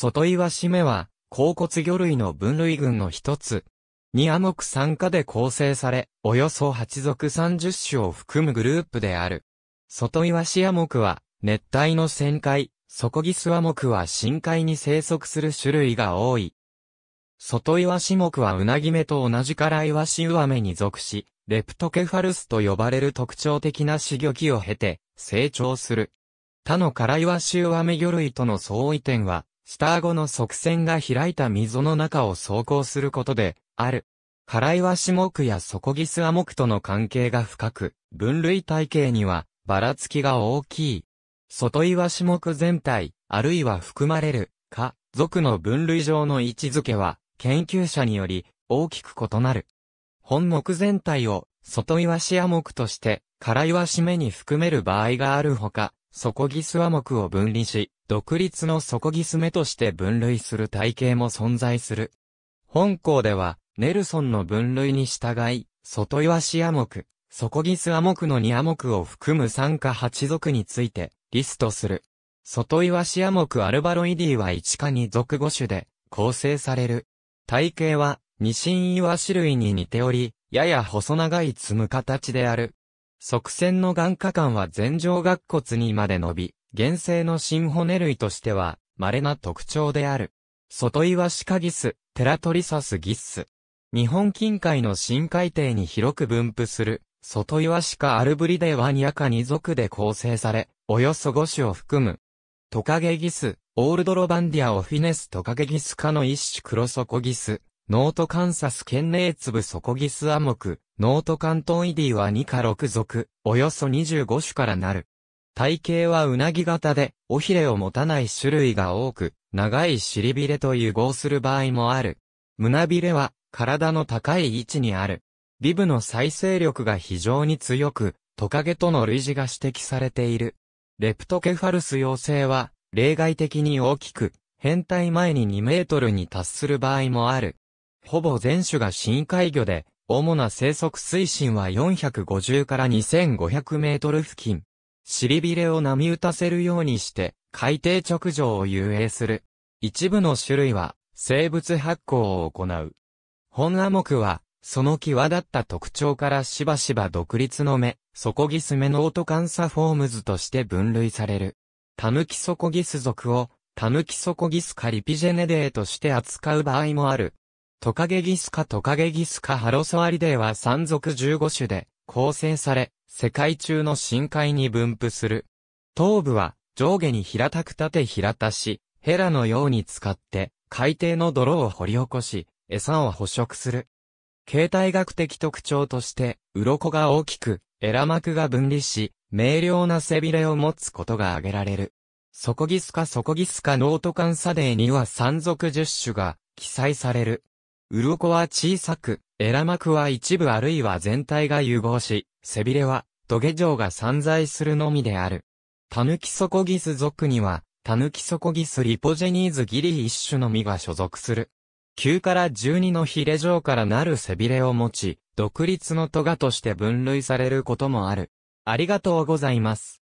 外岩締めは、甲骨魚類の分類群の一つ。二モ目酸化で構成され、およそ8属30種を含むグループである。外岩シア目は、熱帯の旋回、底ギスア目は深海に生息する種類が多い。外岩シ目はうなぎ目と同じからイワシウアメに属し、レプトケファルスと呼ばれる特徴的な死魚器を経て、成長する。他のカライワシウアメ魚類との相違点は、スター後の側線が開いた溝の中を走行することで、ある。払いは種目や底ギスア目との関係が深く、分類体系には、ばらつきが大きい。外岩種目全体、あるいは含まれる、か、属の分類上の位置づけは、研究者により、大きく異なる。本目全体を、外岩種目として、空岩種目に含める場合があるほか、底ギス和目を分離し、独立の底ギス目として分類する体系も存在する。本校では、ネルソンの分類に従い、外岩シア目、底ギスア目の2ア目を含む酸化8族について、リストする。外岩シア目アルバロイディは1か2属5種で、構成される。体型は、ニシンイワシ類に似ており、やや細長い積む形である。側線の眼下間は前上顎骨にまで伸び、原生の新骨類としては、稀な特徴である。外岩シカギス、テラトリサスギッス。日本近海の深海底に広く分布する、外岩シカアルブリデワニアカニ族で構成され、およそ5種を含む。トカゲギス、オールドロバンディアオフィネストカゲギス科の一種クロソコギス、ノートカンサス県霊粒ソコギスアモク、ノートカントンイディは2か6属、およそ25種からなる。体型はうなぎ型で、尾ひれを持たない種類が多く、長い尻びれと融合する場合もある。胸びれは、体の高い位置にある。ビブの再生力が非常に強く、トカゲとの類似が指摘されている。レプトケファルス陽性は、例外的に大きく、変態前に2メートルに達する場合もある。ほぼ全種が深海魚で、主な生息水深は450から2500メートル付近。尻びれを波打たせるようにして、海底直上を遊泳する。一部の種類は、生物発光を行う。本アモクは、その際立った特徴からしばしば独立の目、ソコギス目のートカンサフォームズとして分類される。タヌキソコギス属を、タヌキソコギスカリピジェネデーとして扱う場合もある。トカゲギスカトカゲギスカハロソアリデーは山賊15種で構成され、世界中の深海に分布する。頭部は上下に平たく縦平たし、ヘラのように使って海底の泥を掘り起こし、餌を捕食する。形態学的特徴として、鱗が大きく、エラ膜が分離し、明瞭な背びれを持つことが挙げられる。ソコギスカソコギスカノートカンサデーには山賊10種が記載される。鱗は小さく、エラ膜は一部あるいは全体が融合し、背びれは、土下状が散在するのみである。タヌキソコギス属には、タヌキソコギスリポジェニーズギリ一種のみが所属する。9から12のヒレ状からなる背びれを持ち、独立のトガとして分類されることもある。ありがとうございます。